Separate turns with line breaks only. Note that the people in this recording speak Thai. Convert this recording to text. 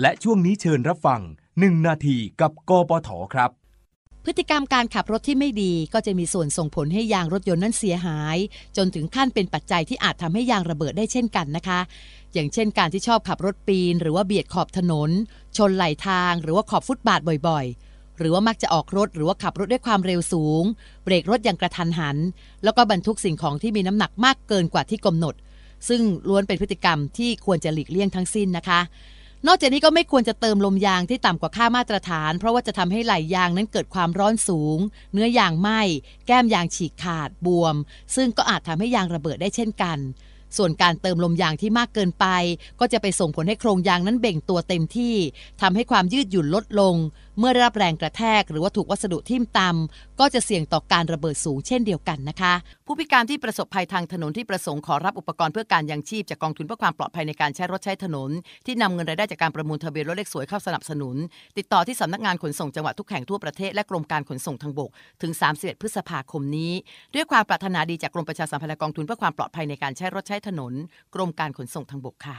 และช่วงนี้เชิญรับฟัง 1 นาทีกับกปทครับ พฤติกรรมการขับรถที่ไม่ดีก็จะมีส่วนส่งผลให้ยางรถยนต์นั้นเสียหาย จนถึงขั้นเป็นปัจจัยที่อาจทำให้ยางระเบิดได้เช่นกันนะคะ อย่างเช่นการที่ชอบขับรถปีน หรือว่าเบียดขอบถนน ชนไหลทางหรือว่าขอบฟุตบาทบ่อยๆ หรือว่ามักจะออกรถหรือว่าขับรถด้วยความเร็วสูง เบรกรถอย่างกระทันหัน แล้วก็บรรทุกสิ่งของที่มีน้ำหนักมากเกินกว่าที่กำหนด ซึ่งล้วนเป็นพฤติกรรมที่ควรจะหลีกเลี่ยงทั้งสิ้นนะคะนอกจากนี้ก็ไม่ควรจะเติมลมยางที่ต่ำกว่าค่ามาตรฐาน เพราะว่าจะทำให้ไหลยางนั้นเกิดความร้อนสูง เนื้อยางไหม้แก้มยางฉีกขาดบวม ซึ่งก็อาจทำให้ยางระเบิดได้เช่นกัน ส่วนการเติมลมยางที่มากเกินไป ก็จะไปส่งผลให้โครงยางนั้นเบ่งตัวเต็มที่ ทำให้ความยืดหยุ่นลดลงเมื่อรับแรงกระแทกหรือว่าถูกวัสดุทิ่มตำ ก็จะเสี่ยงต่อการระเบิดสูงเช่นเดียวกันนะคะ ผู้พิการที่ประสบภัยทางถนนที่ประสงค์ขอรับอุปกรณ์เพื่อการยังชีพจากกองทุนเพื่อความปลอดภัยในการใช้รถใช้ถนน ที่นำเงินรายได้จากการประมูลทะเบียนรถเลขสวยเข้าสนับสนุนติดต่อที่สำนักงานขนส่งจังหวัดทุกแห่งทั่วประเทศและกรมการขนส่งทางบก ถึง 31 พฤษภาคมนี้ด้วยความปรารถนาดีจากกรมประชาสัมพันธ์กองทุนเพื่อความปลอดภัยในการใช้รถใช้ถนน กรมการขนส่งทางบกค่ะ